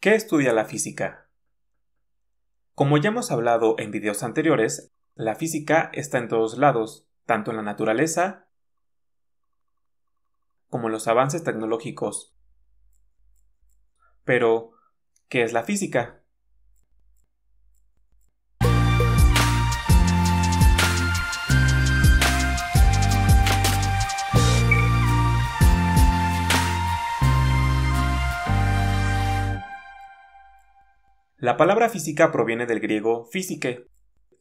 ¿Qué estudia la física? Como ya hemos hablado en videos anteriores, la física está en todos lados, tanto en la naturaleza como en los avances tecnológicos. Pero, ¿qué es la física? La palabra física proviene del griego physike,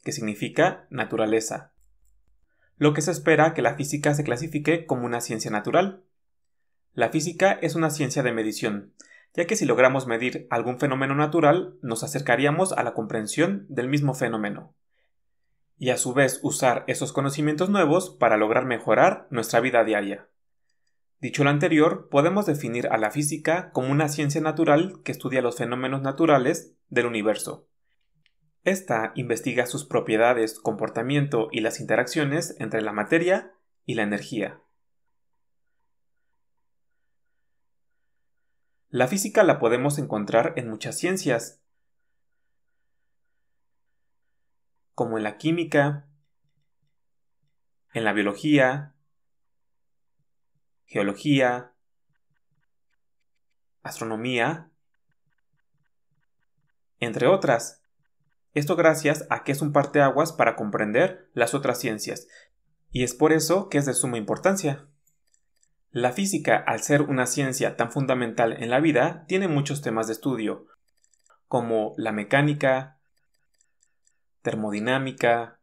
que significa naturaleza, lo que se espera que la física se clasifique como una ciencia natural. La física es una ciencia de medición, ya que si logramos medir algún fenómeno natural, nos acercaríamos a la comprensión del mismo fenómeno, y a su vez usar esos conocimientos nuevos para lograr mejorar nuestra vida diaria. Dicho lo anterior, podemos definir a la física como una ciencia natural que estudia los fenómenos naturales del universo. Esta investiga sus propiedades, comportamiento y las interacciones entre la materia y la energía. La física la podemos encontrar en muchas ciencias, como en la química, en la biología, geología, astronomía entre otras. Esto gracias a que es un aguas para comprender las otras ciencias, y es por eso que es de suma importancia. La física, al ser una ciencia tan fundamental en la vida, tiene muchos temas de estudio, como la mecánica, termodinámica,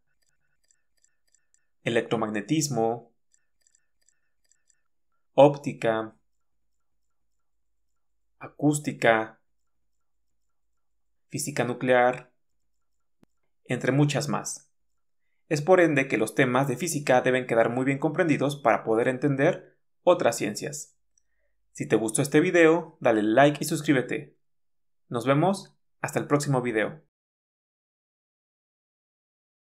electromagnetismo, óptica, acústica, física nuclear, entre muchas más. Es por ende que los temas de física deben quedar muy bien comprendidos para poder entender otras ciencias. Si te gustó este video, dale like y suscríbete. Nos vemos hasta el próximo video.